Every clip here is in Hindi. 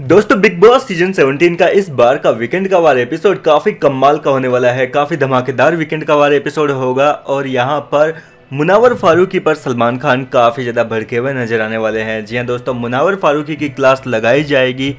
दोस्तों बिग बॉस सीजन 17 का इस बार का वीकेंड का वाला एपिसोड काफी कमाल का होने वाला है काफी धमाकेदार वीकेंड का वाला एपिसोड होगा और यहाँ पर मुनावर फारूकी पर सलमान खान काफ़ी ज़्यादा भड़के हुए नजर आने वाले हैं जी हाँ दोस्तों मुनावर फारूकी की क्लास लगाई जाएगी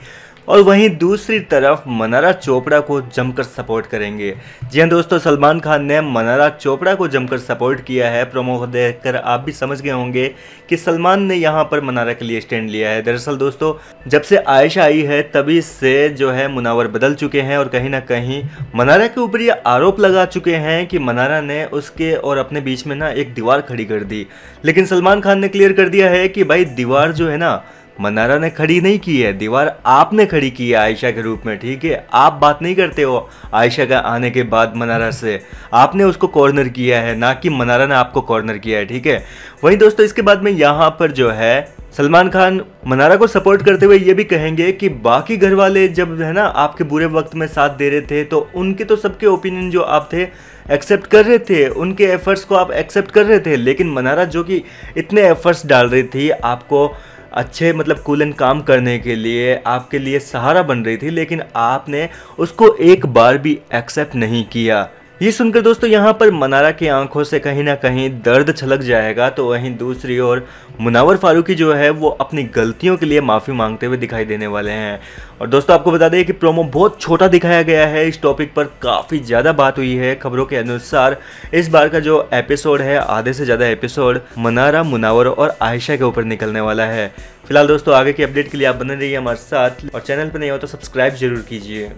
और वहीं दूसरी तरफ मनारा चोपड़ा को जमकर सपोर्ट करेंगे जी हाँ दोस्तों सलमान खान ने मनारा चोपड़ा को जमकर सपोर्ट किया है प्रोमो को देखकर आप भी समझ गए होंगे कि सलमान ने यहाँ पर मनारा के लिए स्टैंड लिया है दरअसल दोस्तों जब से आयशा आई है तभी से जो है मुनावर बदल चुके हैं और कहीं ना कहीं मनारा के ऊपर ये आरोप लगा चुके हैं कि मनारा ने उसके और अपने बीच में ना एक दीवार खड़ी कर दी लेकिन सलमान खान ने क्लियर कर दिया है कि भाई दीवार जो है ना मनारा ने खड़ी नहीं की है दीवार आपने खड़ी की है आयशा के रूप में ठीक है आप बात नहीं करते हो आयशा का आने के बाद मनारा से आपने उसको कॉर्नर किया है ना कि मनारा ने आपको कॉर्नर किया है ठीक है वहीं दोस्तों इसके बाद में यहाँ पर जो है सलमान खान मनारा को सपोर्ट करते हुए ये भी कहेंगे कि बाकी घर वाले जब है ना आपके बुरे वक्त में साथ दे रहे थे तो उनके तो सबके ओपिनियन जो आप थे एक्सेप्ट कर रहे थे उनके एफर्ट्स को आप एक्सेप्ट कर रहे थे लेकिन मनारा जो कि इतने एफर्ट्स डाल रही थी आपको अच्छे मतलब कूल एंड काम करने के लिए आपके लिए सहारा बन रही थी लेकिन आपने उसको एक बार भी एक्सेप्ट नहीं किया ये सुनकर दोस्तों यहाँ पर मनारा की आंखों से कहीं ना कहीं दर्द छलक जाएगा तो वहीं दूसरी ओर मुनावर फारूकी जो है वो अपनी गलतियों के लिए माफ़ी मांगते हुए दिखाई देने वाले हैं और दोस्तों आपको बता दें कि प्रोमो बहुत छोटा दिखाया गया है इस टॉपिक पर काफ़ी ज़्यादा बात हुई है खबरों के अनुसार इस बार का जो एपिसोड है आधे से ज़्यादा एपिसोड मनारा मुनावर और आयशा के ऊपर निकलने वाला है फिलहाल दोस्तों आगे की अपडेट के लिए आप बने रहिए हमारे साथ और चैनल पर नहीं हो तो सब्सक्राइब जरूर कीजिए